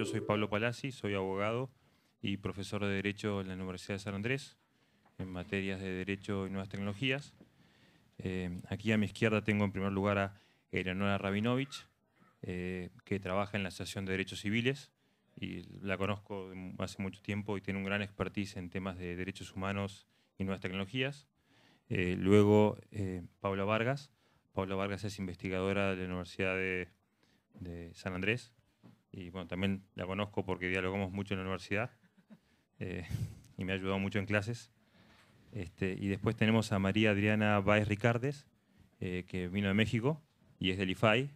Yo soy Pablo Palazzi, soy abogado y profesor de Derecho en la Universidad de San Andrés en materias de Derecho y Nuevas Tecnologías. Eh, aquí a mi izquierda tengo en primer lugar a Eleonora Rabinovich, eh, que trabaja en la Asociación de Derechos Civiles y la conozco hace mucho tiempo y tiene un gran expertise en temas de derechos humanos y nuevas tecnologías. Eh, luego, Paula Vargas. Paula Vargas es investigadora de la Universidad de San Andrés y bueno, también la conozco porque dialogamos mucho en la universidad eh, y me ha ayudado mucho en clases. Este, y después tenemos a María Adriana Baez Ricardes, eh, que vino de México y es del IFAI,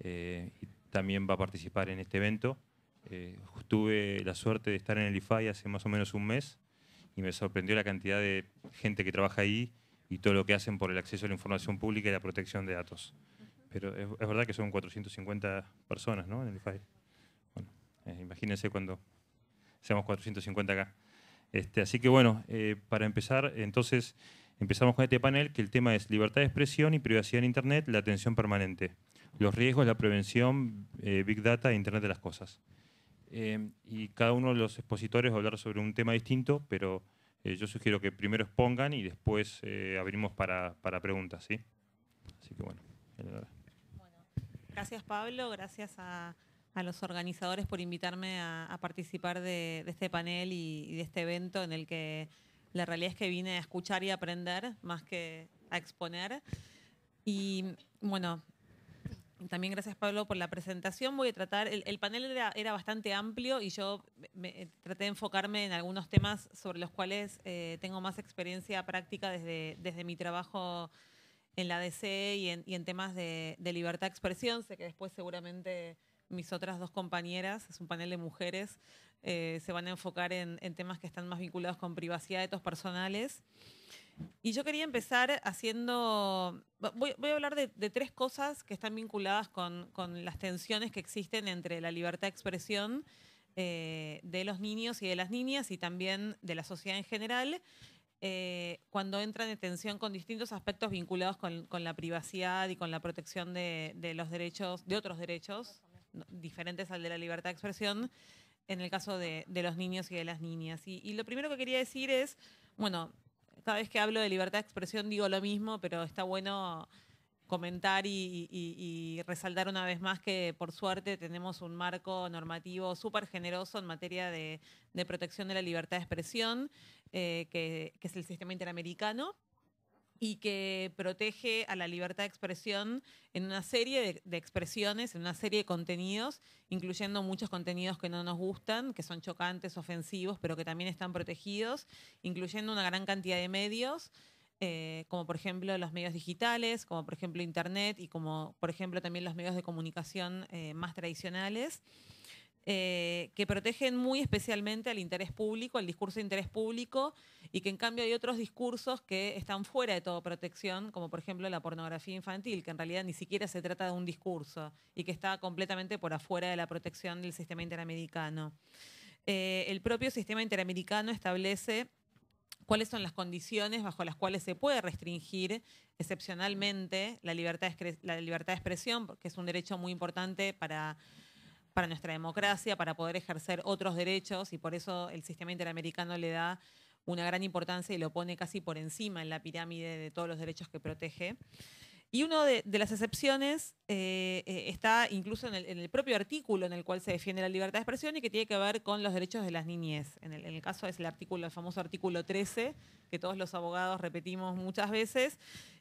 eh, también va a participar en este evento. tuve la suerte de estar en el IFAI hace más o menos un mes y me sorprendió la cantidad de gente que trabaja ahí y todo lo que hacen por el acceso a la información pública y la protección de datos. Pero es, verdad que son 450 personas ¿no? en el IFAI. Eh, imagínense cuando seamos 450 acá. Este, así que bueno, eh, para empezar, entonces empezamos con este panel, que el tema es libertad de expresión y privacidad en Internet, la atención permanente, los riesgos, la prevención, eh, Big Data e Internet de las Cosas. y cada uno de los expositores va a hablar sobre un tema distinto, pero yo sugiero que primero expongan y después abrimos para, preguntas. ¿sí? Así que bueno. bueno gracias Pablo, gracias a a los organizadores por invitarme a, participar de, este panel y, de este evento en el que la realidad es que vine a escuchar y aprender más que a exponer. Y bueno, también gracias Pablo por la presentación. Voy a tratar, el, panel era, bastante amplio y yo eh, traté de enfocarme en algunos temas sobre los cuales eh, tengo más experiencia práctica desde, desde mi trabajo en la DC y en, temas de, de libertad de expresión. Sé que después seguramente mis otras dos compañeras, es un panel de mujeres, eh, se van a enfocar en, temas que están más vinculados con privacidad de datos personales. Y yo quería empezar haciendo, voy, a hablar de, tres cosas que están vinculadas con, las tensiones que existen entre la libertad de expresión eh, de los niños y de las niñas y también de la sociedad en general. Eh, cuando entran en tensión con distintos aspectos vinculados con, la privacidad y con la protección de, los derechos, de otros derechos diferentes al de la libertad de expresión en el caso de, los niños y de las niñas. Y, lo primero que quería decir es, bueno, cada vez que hablo de libertad de expresión digo lo mismo, pero está bueno comentar y, resaltar una vez más que por suerte tenemos un marco normativo súper generoso en materia de, protección de la libertad de expresión, eh, que, que, es el sistema interamericano y que protege a la libertad de expresión en una serie de, expresiones, en una serie de contenidos, incluyendo muchos contenidos que no nos gustan, que son chocantes, ofensivos, pero que también están protegidos, incluyendo una gran cantidad de medios. Eh, como por ejemplo los medios digitales, como por ejemplo Internet y como por ejemplo también los medios de comunicación eh, más tradicionales. Eh, que protegen muy especialmente al interés público, al discurso de interés público, y que en cambio hay otros discursos que están fuera de toda protección, como por ejemplo la pornografía infantil, que en realidad ni siquiera se trata de un discurso y que está completamente por afuera de la protección del sistema interamericano. Eh, el propio sistema interamericano establece cuáles son las condiciones bajo las cuales se puede restringir excepcionalmente la libertad, la libertad de expresión, que es un derecho muy importante para para nuestra democracia, para poder ejercer otros derechos y por eso el sistema interamericano le da una gran importancia y lo pone casi por encima en la pirámide de todos los derechos que protege. Y una de, las excepciones eh, eh, está incluso en el, propio artículo en el cual se defiende la libertad de expresión y que tiene que ver con los derechos de las niñez. En el, caso es el artículo, el famoso artículo 13, que todos los abogados repetimos muchas veces.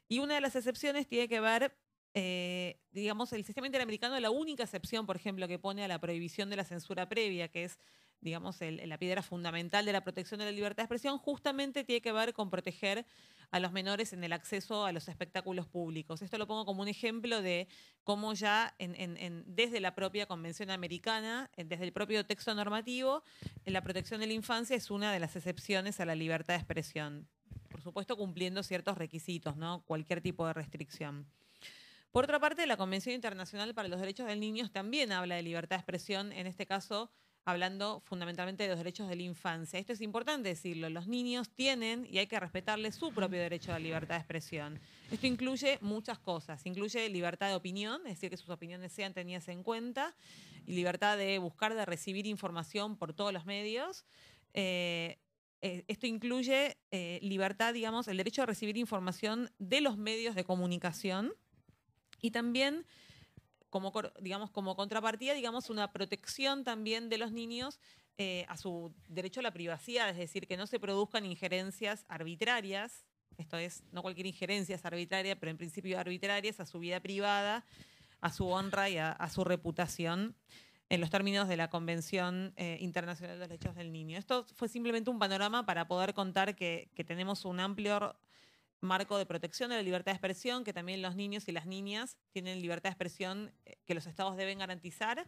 Y una de las excepciones tiene que ver eh, digamos, el sistema interamericano es la única excepción, por ejemplo, que pone a la prohibición de la censura previa, que es, digamos, la piedra fundamental de la protección de la libertad de expresión, justamente tiene que ver con proteger a los menores en el acceso a los espectáculos públicos. Esto lo pongo como un ejemplo de cómo ya desde la propia Convención Americana, eh, desde el propio texto normativo, eh, la protección de la infancia es una de las excepciones a la libertad de expresión. Por supuesto, cumpliendo ciertos requisitos, ¿no? Cualquier tipo de restricción. Por otra parte, la Convención Internacional para los Derechos del Niño también habla de libertad de expresión, en este caso hablando fundamentalmente de los derechos de la infancia. Esto es importante decirlo, los niños tienen y hay que respetarles su propio derecho a la libertad de expresión. Esto incluye muchas cosas, incluye libertad de opinión, es decir, que sus opiniones sean tenidas en cuenta, y libertad de buscar, de recibir información por todos los medios. Eh, eh, esto incluye eh, libertad, digamos, el derecho a recibir información de los medios de comunicación y también, como, digamos, como contrapartida, digamos, una protección también de los niños eh, a su derecho a la privacidad, es decir, que no se produzcan injerencias arbitrarias, esto es, no cualquier injerencia es arbitraria, pero en principio arbitrarias a su vida privada, a su honra y a, su reputación en los términos de la Convención eh, Internacional de los Derechos del Niño. Esto fue simplemente un panorama para poder contar que tenemos un amplio marco de protección de la libertad de expresión, que también los niños y las niñas tienen libertad de expresión eh, que los estados deben garantizar.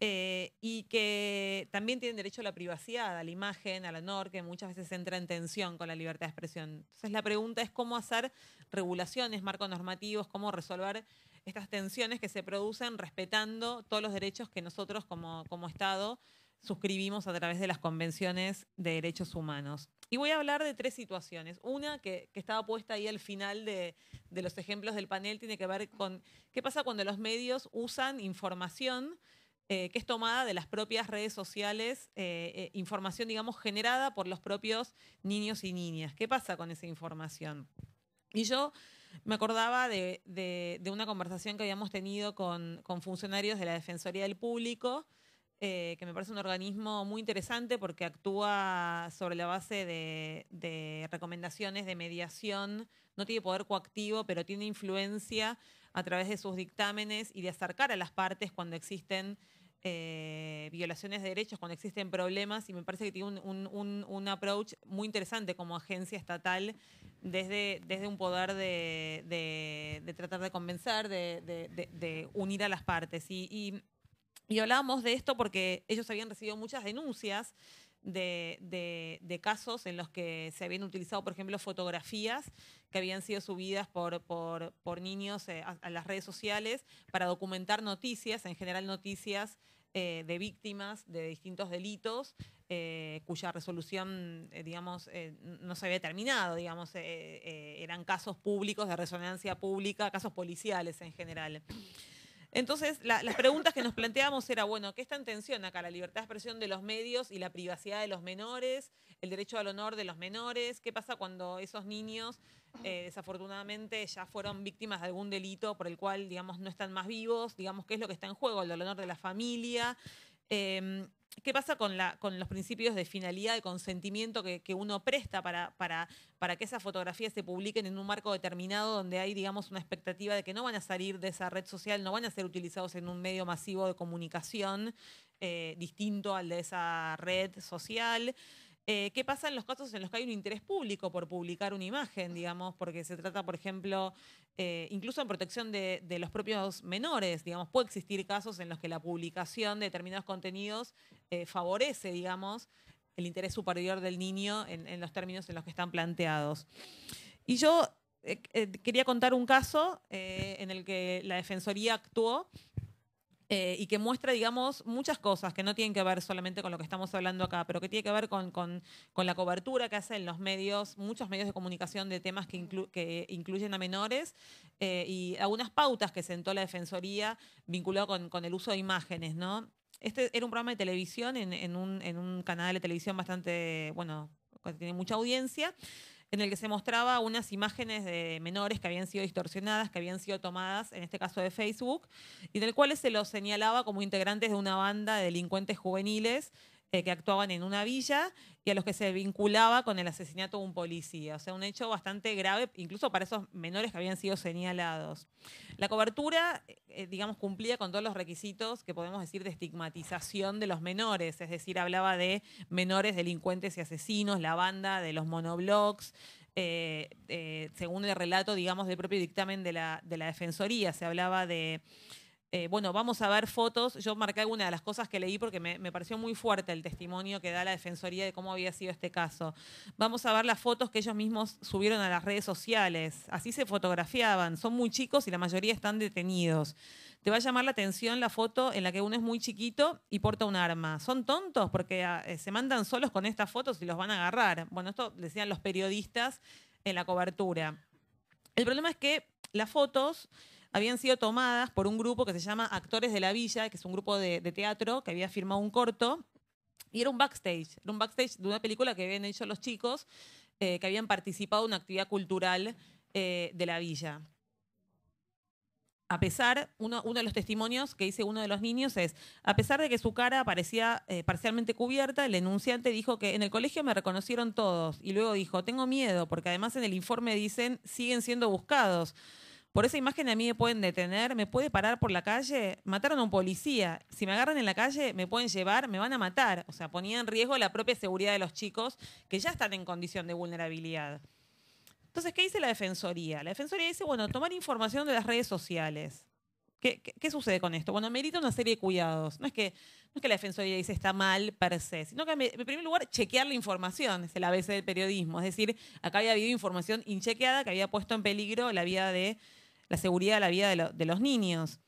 Eh, y que también tienen derecho a la privacidad, a la imagen, al honor, que muchas veces entra en tensión con la libertad de expresión. Entonces la pregunta es cómo hacer regulaciones, marcos normativos, cómo resolver estas tensiones que se producen respetando todos los derechos que nosotros como, como Estado suscribimos a través de las convenciones de derechos humanos. Y voy a hablar de tres situaciones. Una que, estaba puesta ahí al final de, los ejemplos del panel tiene que ver con qué pasa cuando los medios usan información eh, que es tomada de las propias redes sociales, eh, eh, información, digamos, generada por los propios niños y niñas. ¿Qué pasa con esa información? Y yo me acordaba de, una conversación que habíamos tenido con, con funcionarios de la Defensoría del Público eh, que me parece un organismo muy interesante porque actúa sobre la base de, recomendaciones de mediación, no tiene poder coactivo, pero tiene influencia a través de sus dictámenes y de acercar a las partes cuando existen eh, violaciones de derechos, cuando existen problemas, y me parece que tiene un, approach muy interesante como agencia estatal desde, desde un poder de, tratar de convencer, de, unir a las partes. y y hablábamos de esto porque ellos habían recibido muchas denuncias de, casos en los que se habían utilizado, por ejemplo, fotografías que habían sido subidas por, niños eh, a, las redes sociales para documentar noticias, en general noticias eh, de víctimas de distintos delitos, eh, cuya resolución, digamos, no se había terminado, digamos, eran casos públicos de resonancia pública, casos policiales en general. Entonces, las preguntas que nos planteamos era, bueno, ¿qué está en tensión acá? La libertad de expresión de los medios y la privacidad de los menores, el derecho al honor de los menores, ¿qué pasa cuando esos niños eh, desafortunadamente ya fueron víctimas de algún delito por el cual, digamos, no están más vivos? Digamos, ¿qué es lo que está en juego? El honor de la familia Em, ¿Qué pasa con, los principios de finalidad, de consentimiento que, uno presta para, que esas fotografías se publiquen en un marco determinado donde hay, una expectativa de que no van a salir de esa red social, no van a ser utilizados en un medio masivo de comunicación eh, distinto al de esa red social? Eh, ¿Qué pasa en los casos en los que hay un interés público por publicar una imagen, Porque se trata, por ejemplo, eh, incluso en protección de, los propios menores, digamos, puede existir casos en los que la publicación de determinados contenidos eh, favorece, digamos, el interés superior del niño en, los términos en los que están planteados. Y yo quería contar un caso en el que la Defensoría actuó eh, y que muestra, digamos, muchas cosas que no tienen que ver solamente con lo que estamos hablando acá, pero que tiene que ver con, con, con la cobertura que hacen los medios, muchos medios de comunicación de temas que, incluyen a menores eh, y algunas pautas que sentó la Defensoría vinculado con, con el uso de imágenes, ¿no? Este era un programa de televisión en, en, un, en un canal de televisión bastante, bueno, que tiene mucha audiencia en el que se mostraba unas imágenes de menores que habían sido distorsionadas, que habían sido tomadas, en este caso de Facebook, y del cual se los señalaba como integrantes de una banda de delincuentes juveniles eh, que actuaban en una villa y a los que se vinculaba con el asesinato de un policía. O sea, un hecho bastante grave, incluso para esos menores que habían sido señalados. La cobertura, eh, eh, digamos, cumplía con todos los requisitos que podemos decir de estigmatización de los menores, es decir, hablaba de menores delincuentes y asesinos, la banda de los monoblocks. según el relato, digamos, del propio dictamen de la Defensoría, se hablaba de eh, bueno, vamos a ver fotos. Yo marqué una de las cosas que leí porque me, pareció muy fuerte el testimonio que da la Defensoría de cómo había sido este caso. Vamos a ver las fotos que ellos mismos subieron a las redes sociales. Así se fotografiaban. Son muy chicos y la mayoría están detenidos. Te va a llamar la atención la foto en la que uno es muy chiquito y porta un arma. Son tontos porque ah, eh, se mandan solos con estas fotos y los van a agarrar. Bueno, esto decían los periodistas en la cobertura. El problema es que las fotos habían sido tomadas por un grupo que se llama Actores de la Villa, que es un grupo de, teatro que había firmado un corto. Y era un backstage, era un backstage de una película que habían hecho los chicos eh, que habían participado en una actividad cultural eh, de la villa. A pesar, uno, de los testimonios que dice uno de los niños es, a pesar de que su cara parecía eh, parcialmente cubierta, el denunciante dijo que en el colegio me reconocieron todos y luego dijo, tengo miedo porque además en el informe dicen, siguen siendo buscados. Por esa imagen a mí me pueden detener, me puede parar por la calle, mataron a un policía. Si me agarran en la calle, me pueden llevar, me van a matar. O sea, ponía en riesgo la propia seguridad de los chicos que ya están en condición de vulnerabilidad. Entonces, ¿qué dice la Defensoría? La Defensoría dice, bueno, tomar información de las redes sociales. ¿Qué, sucede con esto? Bueno, merita una serie de cuidados. No es, que, no es que la Defensoría dice está mal per se, sino que en primer lugar chequear la información, es el ABC del periodismo. Es decir, acá había habido información inchequeada que había puesto en peligro la vida de la seguridad de la vida de, los niños.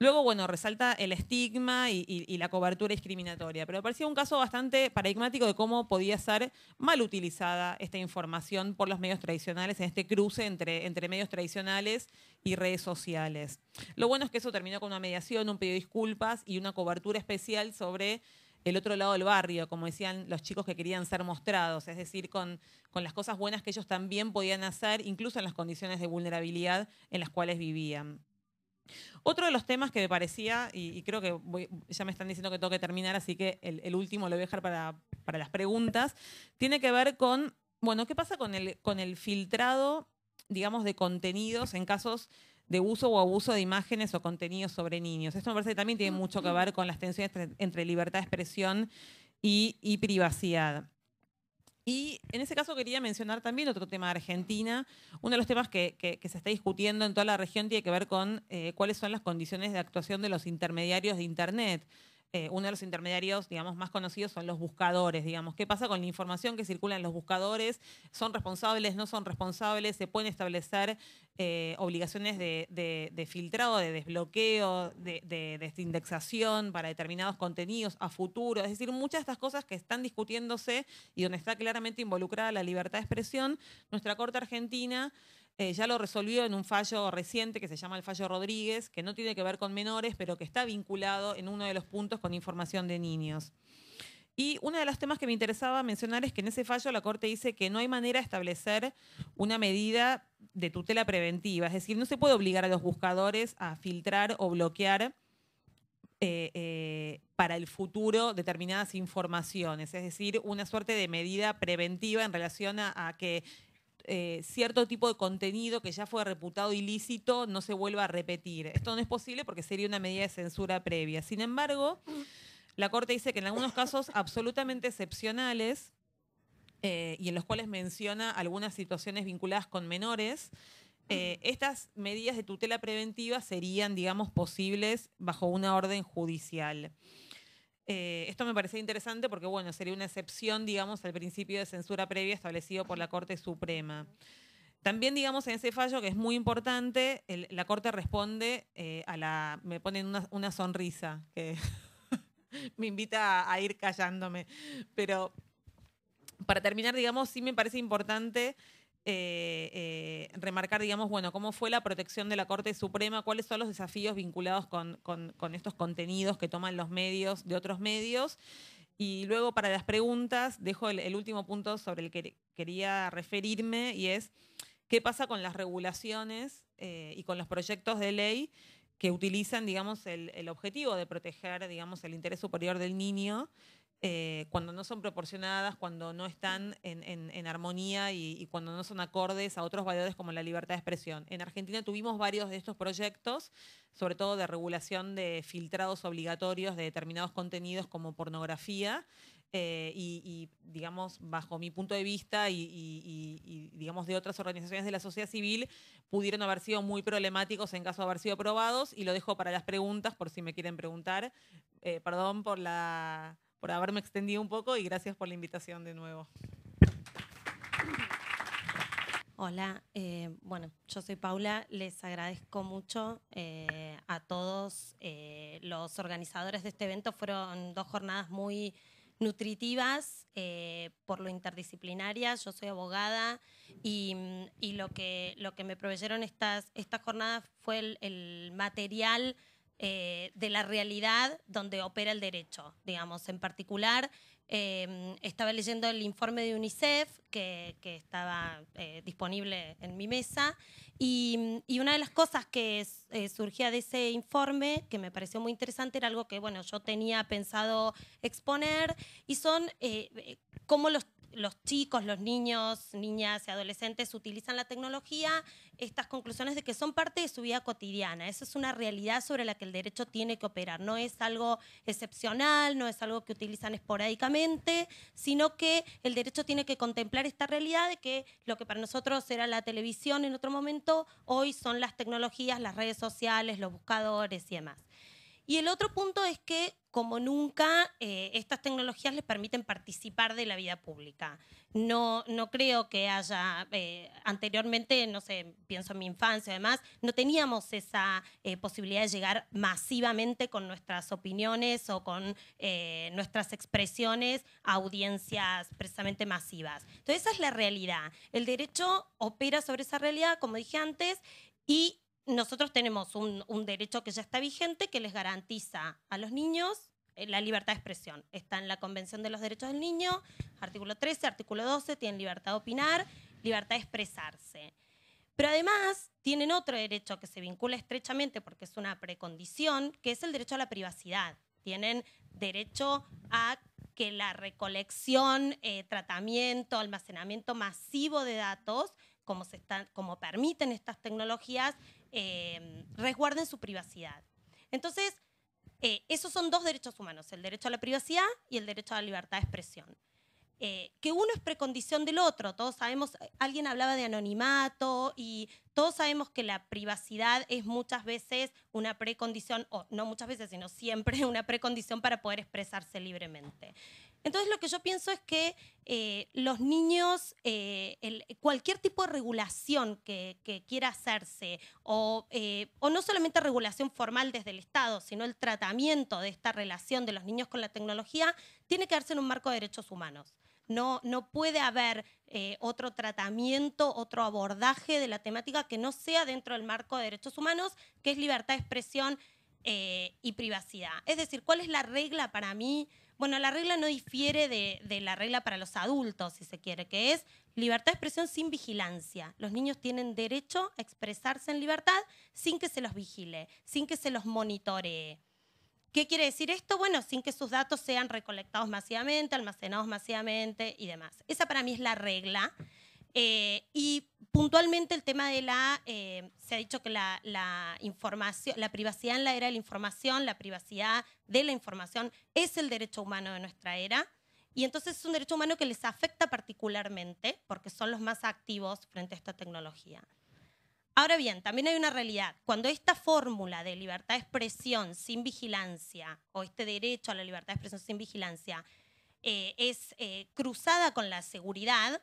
Luego, bueno, resalta el estigma y, la cobertura discriminatoria, pero parecía un caso bastante paradigmático de cómo podía ser mal utilizada esta información por los medios tradicionales en este cruce entre, entre medios tradicionales y redes sociales. Lo bueno es que eso terminó con una mediación, un pedido de disculpas y una cobertura especial sobre el otro lado del barrio, como decían los chicos que querían ser mostrados, es decir, con, las cosas buenas que ellos también podían hacer, incluso en las condiciones de vulnerabilidad en las cuales vivían. Otro de los temas que me parecía, y, creo que ya me están diciendo que tengo que terminar, así que el, último lo voy a dejar para, las preguntas, tiene que ver con, bueno, ¿qué pasa con el filtrado, digamos, de contenidos en casos de uso o abuso de imágenes o contenidos sobre niños. Esto me parece que también tiene mucho que ver con las tensiones entre libertad de expresión y, y privacidad. Y en ese caso quería mencionar también otro tema de Argentina. Uno de los temas que, que, que se está discutiendo en toda la región tiene que ver con eh, cuáles son las condiciones de actuación de los intermediarios de Internet. Eh, uno de los intermediarios, digamos, más conocidos son los buscadores, digamos. ¿Qué pasa con la información que circula en los buscadores? ¿Son responsables? ¿No son responsables? ¿Se pueden establecer eh, obligaciones de, filtrado, de desbloqueo, de, de, indexación para determinados contenidos a futuro? Es decir, muchas de estas cosas que están discutiéndose y donde está claramente involucrada la libertad de expresión, nuestra Corte Argentina eh, ya lo resolvió en un fallo reciente que se llama el fallo Rodríguez, que no tiene que ver con menores, pero que está vinculado en uno de los puntos con información de niños. Y uno de los temas que me interesaba mencionar es que en ese fallo la Corte dice que no hay manera de establecer una medida de tutela preventiva, es decir, no se puede obligar a los buscadores a filtrar o bloquear eh, eh, para el futuro determinadas informaciones, es decir, una suerte de medida preventiva en relación a que eh, cierto tipo de contenido que ya fue reputado ilícito no se vuelva a repetir. Esto no es posible porque sería una medida de censura previa. Sin embargo, la Corte dice que en algunos casos absolutamente excepcionales eh, y en los cuales menciona algunas situaciones vinculadas con menores, eh, estas medidas de tutela preventiva serían, digamos, posibles bajo una orden judicial. Eh, esto me parece interesante porque, bueno, sería una excepción, digamos, al principio de censura previa establecido por la Corte Suprema. También, digamos, en ese fallo que es muy importante, la Corte responde eh, a la. Me ponen una, sonrisa que me invita a, a, ir callándome. Pero para terminar, digamos, sí me parece importante eh, eh, remarcar, digamos, bueno, cómo fue la protección de la Corte Suprema, cuáles son los desafíos vinculados con, estos contenidos que toman los medios de otros medios. Y luego para las preguntas, dejo el, último punto sobre el que quería referirme y es qué pasa con las regulaciones eh, y con los proyectos de ley que utilizan, digamos, el, el objetivo de proteger, digamos, el interés superior del niño eh, cuando no son proporcionadas, cuando no están en, armonía y, cuando no son acordes a otros valores como la libertad de expresión. En Argentina tuvimos varios de estos proyectos, sobre todo de regulación de filtrados obligatorios de determinados contenidos como pornografía. Eh, y, digamos, bajo mi punto de vista y, digamos, de otras organizaciones de la sociedad civil, pudieron haber sido muy problemáticos en caso de haber sido aprobados. Y lo dejo para las preguntas, por si me quieren preguntar. Eh, perdón por la por haberme extendido un poco y gracias por la invitación de nuevo. Hola, eh, bueno, yo soy Paula, les agradezco mucho eh, a todos eh, los organizadores de este evento, fueron dos jornadas muy nutritivas por lo interdisciplinaria, yo soy abogada y, lo, que, lo que me proveyeron estas, estas jornadas fue el, el material eh, de la realidad donde opera el derecho, digamos, en particular. Em, estaba leyendo el informe de UNICEF que, estaba eh, disponible en mi mesa y, una de las cosas que eh, surgía de ese informe que me pareció muy interesante era algo que bueno yo tenía pensado exponer y son cómo los los chicos, los niños, niñas y adolescentes utilizan la tecnología, estas conclusiones de que son parte de su vida cotidiana. Eso es una realidad sobre la que el derecho tiene que operar. No es algo excepcional, no es algo que utilizan esporádicamente, sino que el derecho tiene que contemplar esta realidad de que lo que para nosotros era la televisión en otro momento, hoy son las tecnologías, las redes sociales, los buscadores y demás. Y el otro punto es que, como nunca, eh, estas tecnologías les permiten participar de la vida pública. No, no creo que haya, eh, anteriormente, no sé, pienso en mi infancia, demás, no teníamos esa eh, posibilidad de llegar masivamente con nuestras opiniones o con nuestras expresiones a audiencias precisamente masivas. Entonces, esa es la realidad. El derecho opera sobre esa realidad, como dije antes, y nosotros tenemos un, derecho que ya está vigente que les garantiza a los niños eh, la libertad de expresión. Está en la Convención de los Derechos del Niño, artículo 13, artículo 12, tienen libertad de opinar, libertad de expresarse. Pero además tienen otro derecho que se vincula estrechamente porque es una precondición, que es el derecho a la privacidad. Tienen derecho a que la recolección, eh, tratamiento, almacenamiento masivo de datos, como, se están, como permiten estas tecnologías, Em, resguarden su privacidad. Entonces, eh, esos son dos derechos humanos, el derecho a la privacidad y el derecho a la libertad de expresión. Eh, que uno es precondición del otro, todos sabemos, eh, alguien hablaba de anonimato y todos sabemos que la privacidad es muchas veces una precondición, o no muchas veces, sino siempre una precondición para poder expresarse libremente. Entonces lo que yo pienso es que eh, los niños, eh, cualquier tipo de regulación que, quiera hacerse, eh, o, no solamente regulación formal desde el Estado, sino el tratamiento de esta relación de los niños con la tecnología, tiene que darse en un marco de derechos humanos. No, no puede haber otro tratamiento, otro abordaje de la temática que no sea dentro del marco de derechos humanos, que es libertad de expresión y privacidad. Es decir, ¿cuál es la regla para mí? Bueno, la regla no difiere de, la regla para los adultos, si se quiere, que es libertad de expresión sin vigilancia. Los niños tienen derecho a expresarse en libertad sin que se los vigile, sin que se los monitoree. ¿Qué quiere decir esto? Bueno, sin que sus datos sean recolectados masivamente, almacenados masivamente y demás. Esa para mí es la regla eh, y puntualmente el tema de la, eh, se ha dicho que la, información, la privacidad en la era de la información, la privacidad de la información es el derecho humano de nuestra era. Y entonces es un derecho humano que les afecta particularmente porque son los más activos frente a esta tecnología. Ahora bien, también hay una realidad. Cuando esta fórmula de libertad de expresión sin vigilancia o este derecho a la libertad de expresión sin vigilancia eh, es cruzada con la seguridad,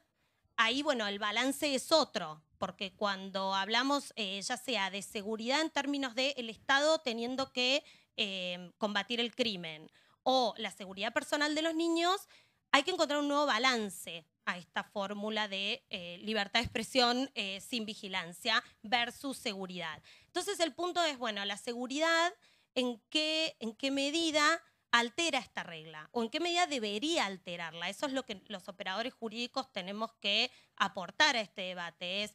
ahí, bueno, el balance es otro, porque cuando hablamos eh, ya sea de seguridad en términos del el Estado teniendo que eh, combatir el crimen o la seguridad personal de los niños, hay que encontrar un nuevo balance a esta fórmula de eh, libertad de expresión sin vigilancia versus seguridad. Entonces el punto es, bueno, la seguridad, en qué medida altera esta regla o en qué medida debería alterarla. Eso es lo que los operadores jurídicos tenemos que aportar a este debate. Es,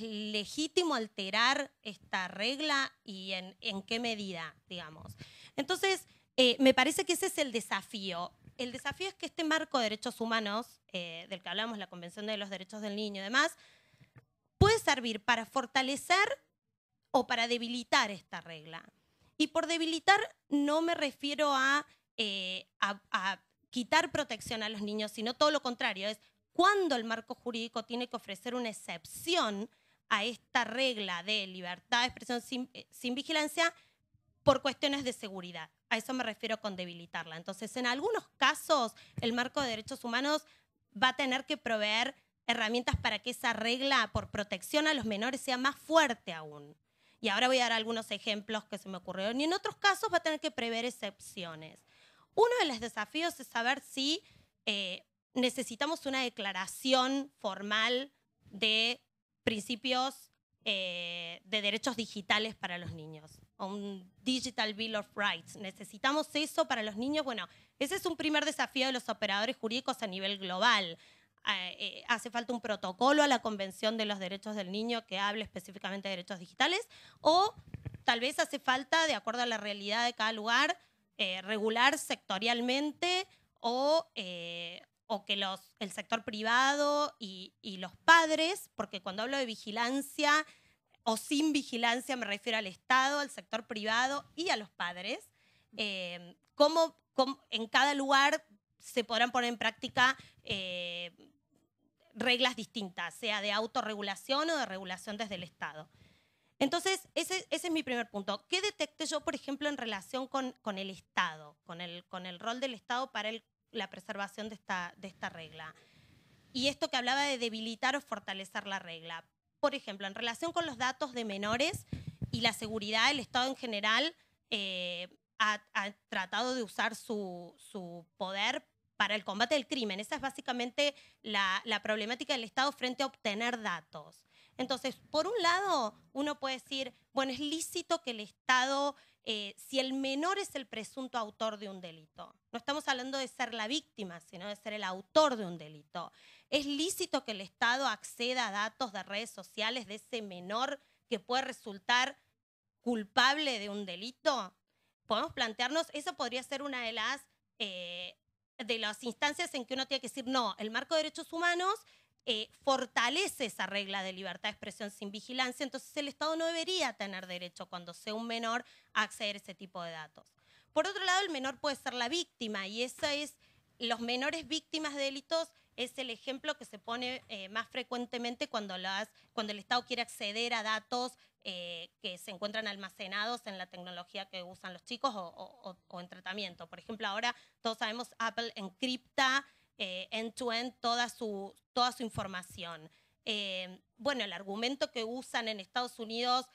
legítimo alterar esta regla y en, qué medida, digamos? Entonces, eh, me parece que ese es el desafío. El desafío es que este marco de derechos humanos, eh, del que hablamos, la Convención de los Derechos del Niño y demás, puede servir para fortalecer o para debilitar esta regla. Y por debilitar no me refiero eh, a, quitar protección a los niños, sino todo lo contrario, es cuando el marco jurídico tiene que ofrecer una excepción a esta regla de libertad de expresión eh, sin, vigilancia por cuestiones de seguridad. A eso me refiero con debilitarla. Entonces, en algunos casos, el marco de derechos humanos va a tener que proveer herramientas para que esa regla por protección a los menores sea más fuerte aún. Y ahora voy a dar algunos ejemplos que se me ocurrieron. Y en otros casos va a tener que prever excepciones. Uno de los desafíos es saber si eh, necesitamos una declaración formal de principios eh, de derechos digitales para los niños, un Digital Bill of Rights. ¿Necesitamos eso para los niños? Bueno, ese es un primer desafío de los operadores jurídicos a nivel global. Eh, eh, hace falta un protocolo a la Convención de los Derechos del Niño que hable específicamente de derechos digitales, o tal vez hace falta, de acuerdo a la realidad de cada lugar, eh, regular sectorialmente o, o que los, el sector privado y, los padres, porque cuando hablo de vigilancia o sin vigilancia me refiero al Estado, al sector privado y a los padres, cómo, en cada lugar se podrán poner en práctica reglas distintas, sea de autorregulación o de regulación desde el Estado. Entonces, ese, es mi primer punto. ¿Qué detecte yo, por ejemplo, en relación con, con el Estado, con el, con el, rol del Estado para la preservación de esta, de esta regla? Y esto que hablaba de debilitar o fortalecer la regla. Por ejemplo, en relación con los datos de menores y la seguridad, el Estado en general eh, ha, tratado de usar su, su poder para el combate del crimen. Esa es básicamente la, problemática del Estado frente a obtener datos. Entonces, por un lado, uno puede decir, bueno, es lícito que el Estado, eh, si el menor es el presunto autor de un delito, no estamos hablando de ser la víctima, sino de ser el autor de un delito, es lícito que el Estado acceda a datos de redes sociales de ese menor que puede resultar culpable de un delito. Podemos plantearnos, eso podría ser una de las... Eh, de las instancias en que uno tiene que decir, no, el marco de derechos humanos eh, fortalece esa regla de libertad de expresión sin vigilancia, entonces el Estado no debería tener derecho cuando sea un menor a acceder a ese tipo de datos. Por otro lado, el menor puede ser la víctima y esa es, los menores víctimas de delitos es el ejemplo que se pone eh, más frecuentemente cuando, las, cuando el Estado quiere acceder a datos eh, que se encuentran almacenados en la tecnología que usan los chicos o, en tratamiento. Por ejemplo, ahora todos sabemos Apple encripta eh, end-to-end toda, su, toda su información. Eh, bueno, el argumento que usan en Estados Unidos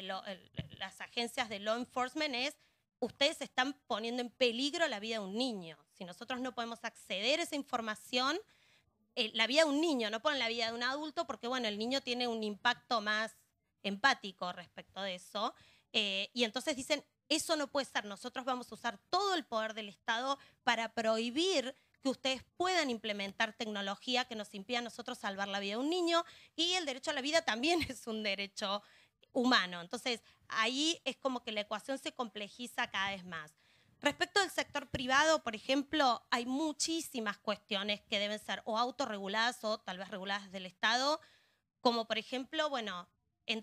las agencias de law enforcement es ustedes están poniendo en peligro la vida de un niño. Si nosotros no podemos acceder a esa información, la vida de un niño, no ponen la vida de un adulto, porque bueno, el niño tiene un impacto más empático respecto de eso. Eh, y entonces dicen, eso no puede ser, nosotros vamos a usar todo el poder del Estado para prohibir que ustedes puedan implementar tecnología que nos impida a nosotros salvar la vida de un niño y el derecho a la vida también es un derecho humano. Entonces, ahí es como que la ecuación se complejiza cada vez más. Respecto del sector privado, por ejemplo, hay muchísimas cuestiones que deben ser o autorreguladas o tal vez reguladas del Estado, como por ejemplo, bueno, en,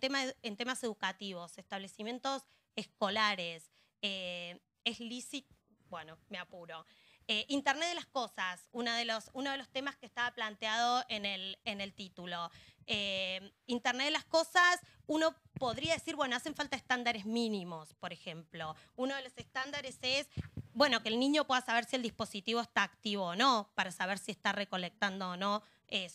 temas educativos, establecimientos escolares, eh, es lícito, bueno, me apuro. Eh, Internet de las cosas, uno de los temas que estaba planteado en el, título. Eh, Internet de las cosas, uno podría decir, bueno, hacen falta estándares mínimos, por ejemplo. Uno de los estándares es, bueno, que el niño pueda saber si el dispositivo está activo o no, para saber si está recolectando o no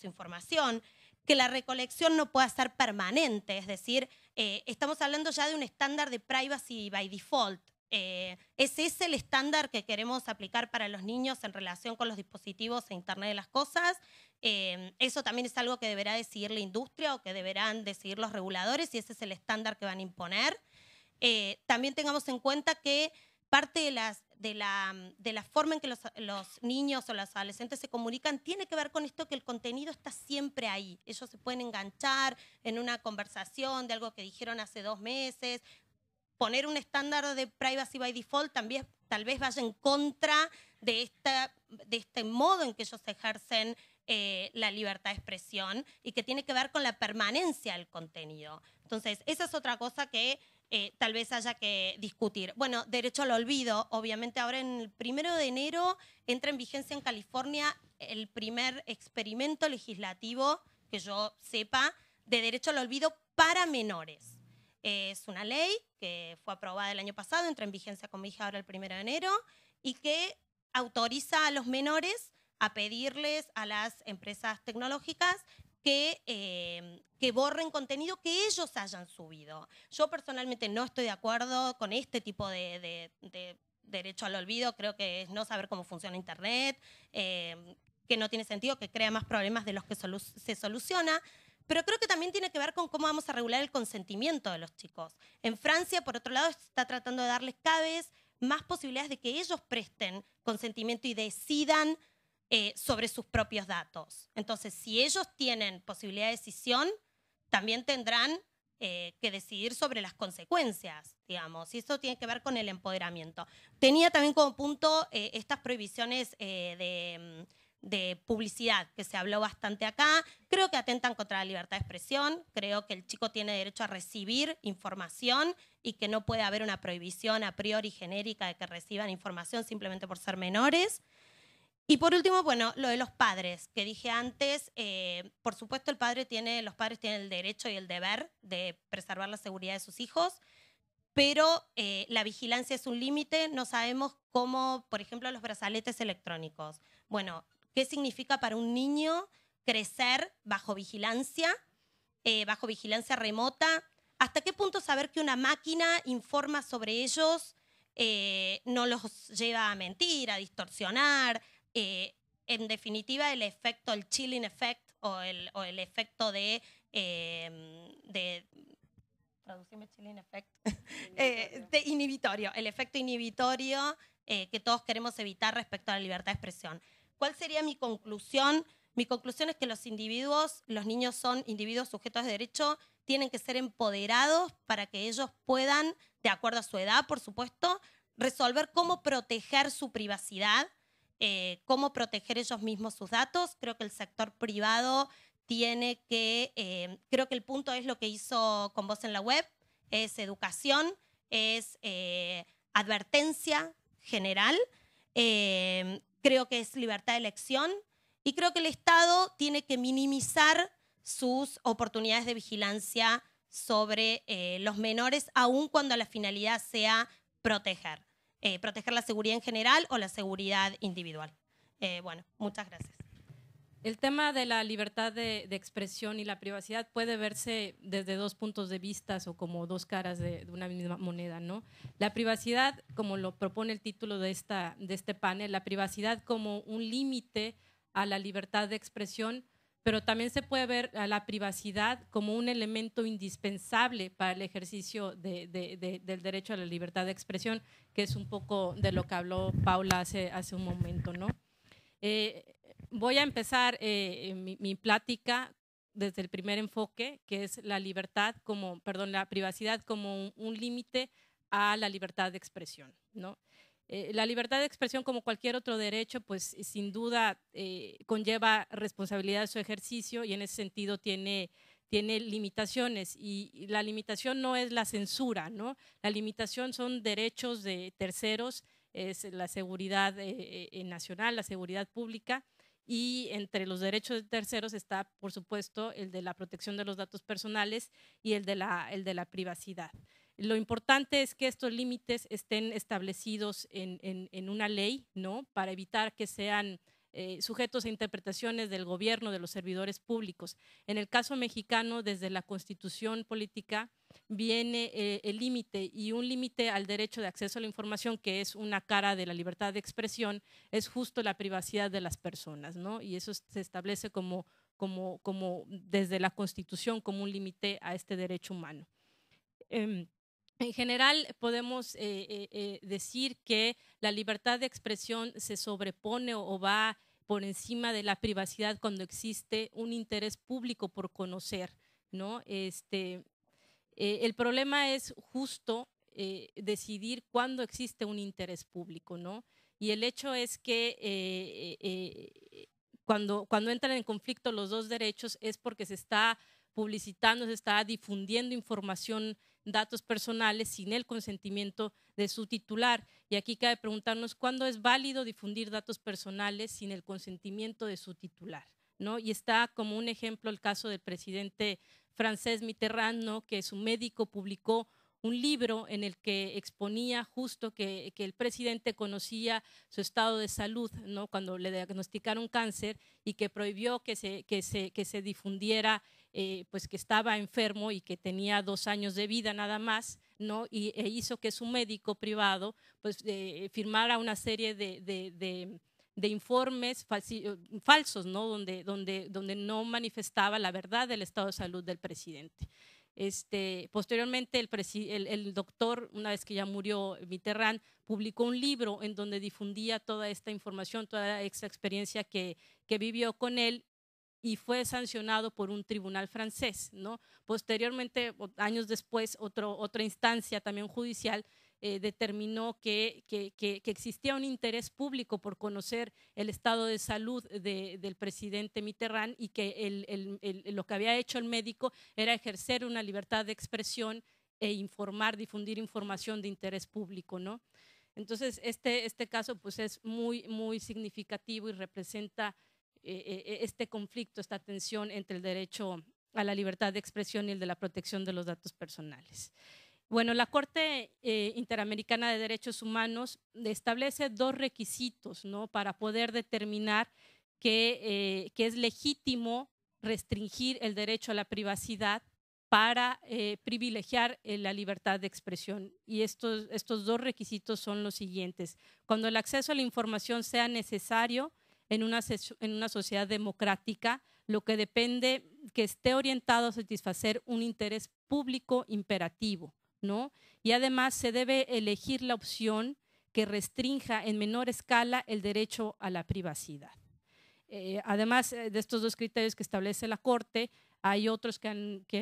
su información que la recolección no pueda ser permanente, es decir, eh, estamos hablando ya de un estándar de privacy by default. Eh, ¿Es ese el estándar que queremos aplicar para los niños en relación con los dispositivos e Internet de las Cosas? Eh, eso también es algo que deberá decidir la industria o que deberán decidir los reguladores y ese es el estándar que van a imponer. Eh, también tengamos en cuenta que parte de las de la, de la forma en que los, niños o los adolescentes se comunican tiene que ver con esto que el contenido está siempre ahí. Ellos se pueden enganchar en una conversación de algo que dijeron hace dos meses. Poner un estándar de privacy by default también tal vez vaya en contra de, esta, de este modo en que ellos ejercen eh, la libertad de expresión y que tiene que ver con la permanencia del contenido. Entonces, esa es otra cosa que eh, tal vez haya que discutir. Bueno, derecho al olvido, obviamente ahora en el primero de enero entra en vigencia en California el primer experimento legislativo que yo sepa de derecho al olvido para menores. es una ley que fue aprobada el año pasado, entra en vigencia, como dije, ahora el primero de enero, y que autoriza a los menores a pedirles a las empresas tecnológicas eh, que, borren contenido que ellos hayan subido. Yo personalmente no estoy de acuerdo con este tipo de, derecho al olvido, creo que es no saber cómo funciona Internet, eh, que no tiene sentido, que crea más problemas de los que se soluciona. Pero creo que también tiene que ver con cómo vamos a regular el consentimiento de los chicos. En Francia, por otro lado, está tratando de darles cada vez más posibilidades de que ellos presten consentimiento y decidan eh, sobre sus propios datos. Entonces, si ellos tienen posibilidad de decisión, también tendrán eh, que decidir sobre las consecuencias, digamos, y eso tiene que ver con el empoderamiento. Tenía también como punto eh, estas prohibiciones mm, de publicidad, que se habló bastante acá. Creo que atentan contra la libertad de expresión, creo que el chico tiene derecho a recibir información y que no puede haber una prohibición a priori genérica de que reciban información simplemente por ser menores. Y por último, bueno, lo de los padres, que dije antes, eh, por supuesto el padre tiene, los padres tienen el derecho y el deber de preservar la seguridad de sus hijos, pero eh, la vigilancia es un límite, no sabemos cómo, por ejemplo, los brazaletes electrónicos. Bueno, ¿qué significa para un niño crecer bajo vigilancia, eh, bajo vigilancia remota? ¿Hasta qué punto saber que una máquina informa sobre ellos no los lleva a mentir, a distorsionar? Eh, en definitiva, el efecto, el chilling effect o el, efecto de, em, inhibitorio. Eh, de inhibitorio, el efecto inhibitorio eh, que todos queremos evitar respecto a la libertad de expresión. ¿Cuál sería mi conclusión? Mi conclusión es que los individuos, los niños son individuos sujetos de derecho, tienen que ser empoderados para que ellos puedan, de acuerdo a su edad, por supuesto, resolver cómo proteger su privacidad, eh, cómo proteger ellos mismos sus datos. Creo que el sector privado tiene que, eh, creo que el punto es lo que hizo con vos en la web, es educación, es eh, advertencia general, creo que es libertad de elección y creo que el Estado tiene que minimizar sus oportunidades de vigilancia sobre los menores, aun cuando la finalidad sea proteger. Eh, proteger la seguridad en general o la seguridad individual. Eh, bueno, muchas gracias. El tema de la libertad de, expresión y la privacidad puede verse desde dos puntos de vista o como dos caras de, una misma moneda, ¿no? La privacidad, como lo propone el título de, esta, de este panel, la privacidad como un límite a la libertad de expresión, pero también se puede ver a la privacidad como un elemento indispensable para el ejercicio del derecho a la libertad de expresión, que es un poco de lo que habló Paula hace, hace un momento. ¿no? Eh, voy a empezar eh, mi, plática desde el primer enfoque, que es la libertad como, perdón, la privacidad como un, un límite a la libertad de expresión. ¿no? Eh, la libertad de expresión, como cualquier otro derecho, pues eh, sin duda eh, conlleva responsabilidad de su ejercicio y en ese sentido tiene, limitaciones. Y, la limitación no es la censura, ¿no? La limitación son derechos de terceros, es la seguridad nacional, la seguridad pública. Y entre los derechos de terceros está, por supuesto, el de la protección de los datos personales y el de la privacidad. Lo importante es que estos límites estén establecidos en, una ley, ¿no? Para evitar que sean eh, sujetos a interpretaciones del gobierno, de los servidores públicos. En el caso mexicano, desde la constitución política viene eh, el límite y un límite al derecho de acceso a la información, que es una cara de la libertad de expresión, es justo la privacidad de las personas, ¿no? Y eso se establece como, como, como desde la constitución como un límite a este derecho humano. Em, en general, podemos eh, eh, eh, decir que la libertad de expresión se sobrepone o va por encima de la privacidad cuando existe un interés público por conocer, este, el problema es justo decidir cuándo existe un interés público, ¿no? Y el hecho es que cuando, cuando entran en conflicto los dos derechos es porque se está publicitando, se está difundiendo información datos personales sin el consentimiento de su titular. Y aquí cabe preguntarnos cuándo es válido difundir datos personales sin el consentimiento de su titular. ¿no? Y está como un ejemplo el caso del presidente francés Mitterrand, ¿no? que su médico publicó un libro en el que exponía justo que, que, el presidente conocía su estado de salud ¿no? cuando le diagnosticaron cáncer y que prohibió que se, que se, que se difundiera eh, pues que estaba enfermo y que tenía dos años de vida nada más, ¿no? Y, e hizo que su médico privado pues eh, firmara una serie de, de, de, informes eh, falsos, ¿no? Donde, donde, donde no manifestaba la verdad del estado de salud del presidente. Este, posteriormente, el, el, doctor, una vez que ya murió Mitterrand, publicó un libro en donde difundía toda esta información, toda esa experiencia que, que vivió con él y fue sancionado por un tribunal francés. ¿no? Posteriormente, años después, otra instancia también judicial eh, determinó que, que, existía un interés público por conocer el estado de salud del presidente Mitterrand y que lo que había hecho el médico era ejercer una libertad de expresión e informar, difundir información de interés público. ¿no? Entonces, este, este caso pues, es muy, muy significativo y representa eh, eh, eh, este conflicto, esta tensión entre el derecho a la libertad de expresión y el de la protección de los datos personales. Bueno, la Corte Interamericana de Derechos Humanos establece dos requisitos ¿no? para poder determinar que, es legítimo restringir el derecho a la privacidad para privilegiar la libertad de expresión. Y estos dos requisitos son los siguientes. Cuando el acceso a la información sea necesario, en una, en una sociedad democrática, lo que depende que esté orientado a satisfacer un interés público imperativo, ¿no? Y además se debe elegir la opción que restrinja en menor escala el derecho a la privacidad. Eh, además eh, de estos dos criterios que establece la Corte, hay otros que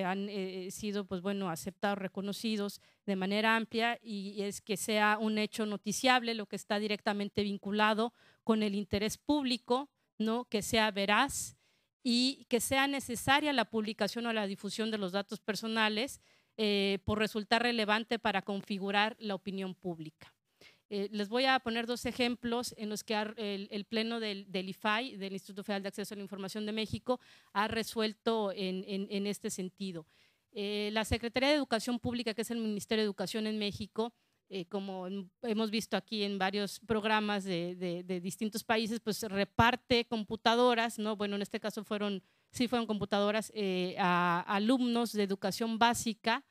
han, eh, sido, pues bueno, aceptados, reconocidos de manera amplia y es que sea un hecho noticiable, lo que está directamente vinculado con el interés público, ¿no? Que sea veraz y que sea necesaria la publicación o la difusión de los datos personales eh, por resultar relevante para configurar la opinión pública. Eh, les voy a poner dos ejemplos en los que el, Pleno del, IFAI, del Instituto Federal de Acceso a la Información de México, ha resuelto en, este sentido. Eh, la Secretaría de Educación Pública, que es el Ministerio de Educación en México, eh, como hemos visto aquí en varios programas de, distintos países, pues reparte computadoras, Bueno, en este caso fueron, sí fueron computadoras a alumnos de educación básica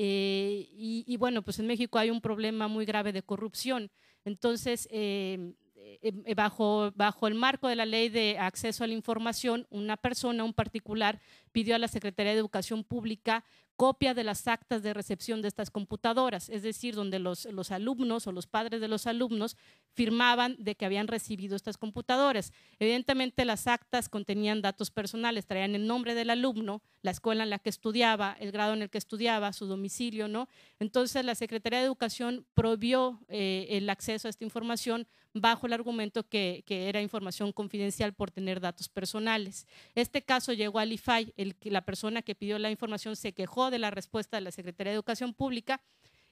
eh, y, bueno, pues en México hay un problema muy grave de corrupción. Entonces, em, em, eh, bajo, bajo el marco de la ley de acceso a la información, una persona, un particular, pidió a la Secretaría de Educación Pública copia de las actas de recepción de estas computadoras, es decir, donde los, alumnos o los padres de los alumnos firmaban de que habían recibido estas computadoras. Evidentemente las actas contenían datos personales, traían el nombre del alumno, la escuela en la que estudiaba, el grado en el que estudiaba, su domicilio, ¿no? Entonces la Secretaría de Educación prohibió eh, el acceso a esta información bajo el argumento que, era información confidencial por tener datos personales. Este caso llegó al IFAI, el, la persona que pidió la información se quejó de la respuesta de la Secretaría de Educación Pública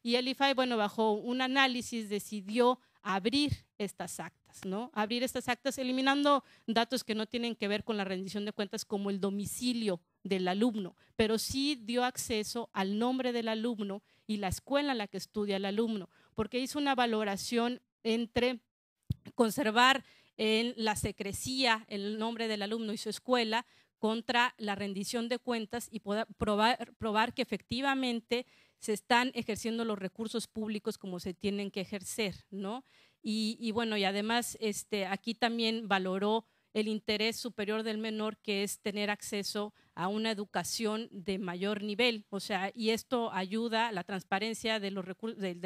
y el IFAI, bueno, bajo un análisis decidió abrir estas actas, ¿no? Abrir estas actas eliminando datos que no tienen que ver con la rendición de cuentas como el domicilio del alumno, pero sí dio acceso al nombre del alumno y la escuela en la que estudia el alumno, porque hizo una valoración entre conservar en eh, la secrecía, el nombre del alumno y su escuela contra la rendición de cuentas y probar, que efectivamente se están ejerciendo los recursos públicos como se tienen que ejercer, ¿no? Y, y, bueno, y además este, aquí también valoró el interés superior del menor, que es tener acceso a una educación de mayor nivel. O sea, y esto ayuda, la transparencia del,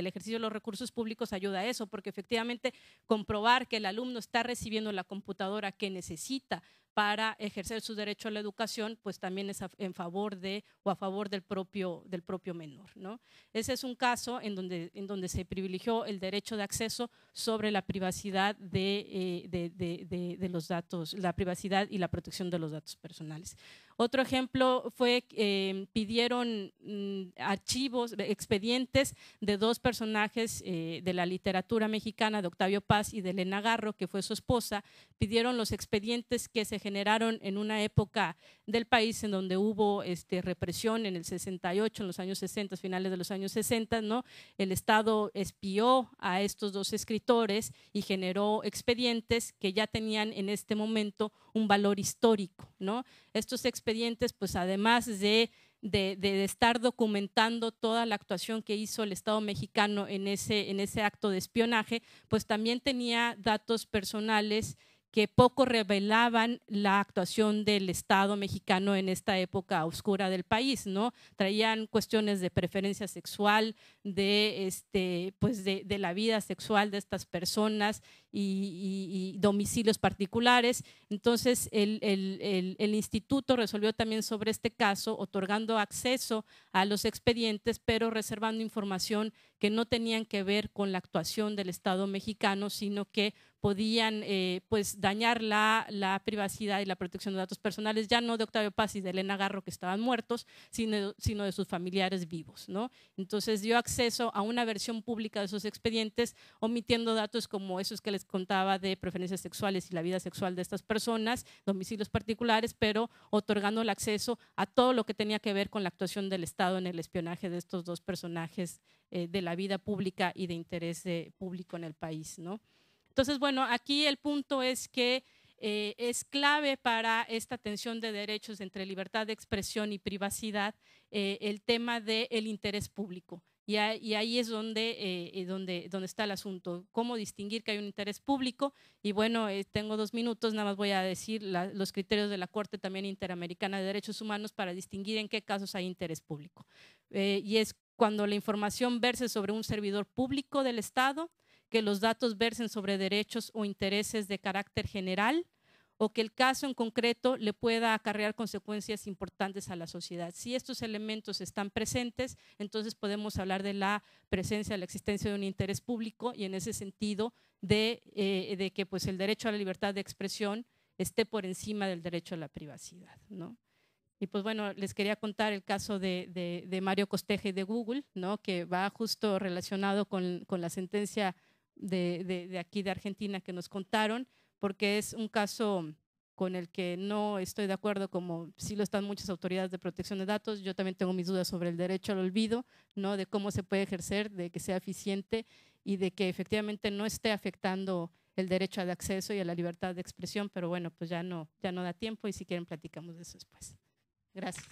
ejercicio de los recursos públicos ayuda a eso, porque efectivamente comprobar que el alumno está recibiendo la computadora que necesita para ejercer su derecho a la educación, pues también es en favor de o a favor del propio, del propio menor. ¿no? Ese es un caso en donde, en donde se privilegió el derecho de acceso sobre la privacidad de, eh, de, los datos, la privacidad y la protección de los datos personales. Otro ejemplo fue, que eh, pidieron mm, archivos, expedientes de dos personajes eh, de la literatura mexicana, de Octavio Paz y de Elena Garro, que fue su esposa, pidieron los expedientes que se generaron en una época del país en donde hubo este, represión en el 68, en los años 60, finales de los años 60, ¿no? El Estado espió a estos dos escritores y generó expedientes que ya tenían en este momento un valor histórico, ¿no? Estos expedientes, pues además de, de, estar documentando toda la actuación que hizo el Estado mexicano en ese, en ese acto de espionaje, pues también tenía datos personales que poco revelaban la actuación del Estado mexicano en esta época oscura del país, ¿no? Traían cuestiones de preferencia sexual, de, este, pues de, de la vida sexual de estas personas y, domicilios particulares. Entonces, el, el, el, instituto resolvió también sobre este caso, otorgando acceso a los expedientes, pero reservando información que no tenían que ver con la actuación del Estado mexicano, sino que podían eh, pues dañar la, la, privacidad y la protección de datos personales, ya no de Octavio Paz y de Elena Garro, que estaban muertos, sino, sino de sus familiares vivos. ¿no? Entonces, dio acceso a una versión pública de esos expedientes, omitiendo datos como esos que les contaba de preferencias sexuales y la vida sexual de estas personas, domicilios particulares, pero otorgando el acceso a todo lo que tenía que ver con la actuación del Estado en el espionaje de estos dos personajes eh, de la vida pública y de interés eh, público en el país. ¿no? Entonces, bueno, aquí el punto es que eh, es clave para esta tensión de derechos entre libertad de expresión y privacidad el tema del interés público. Y, ahí es eh, donde, está el asunto, cómo distinguir que hay un interés público. Y bueno, eh, tengo dos minutos, nada más voy a decir los criterios de la Corte también Interamericana de Derechos Humanos para distinguir en qué casos hay interés público. Eh, y es cuando la información verse sobre un servidor público del Estado, que los datos versen sobre derechos o intereses de carácter general, o que el caso en concreto le pueda acarrear consecuencias importantes a la sociedad. Si estos elementos están presentes, entonces podemos hablar de la presencia, de la existencia de un interés público y en ese sentido eh, de, que pues, el derecho a la libertad de expresión esté por encima del derecho a la privacidad. ¿no? Y pues bueno, les quería contar el caso de, Mario Costeje de Google, que va justo relacionado con, la sentencia de, aquí de Argentina que nos contaron porque es un caso con el que no estoy de acuerdo, como sí lo están muchas autoridades de protección de datos. Yo también tengo mis dudas sobre el derecho al olvido, ¿no? de cómo se puede ejercer, de que sea eficiente y de que efectivamente no esté afectando el derecho al acceso y a la libertad de expresión, pero bueno, pues ya no, ya no da tiempo y si quieren platicamos de eso después. Gracias.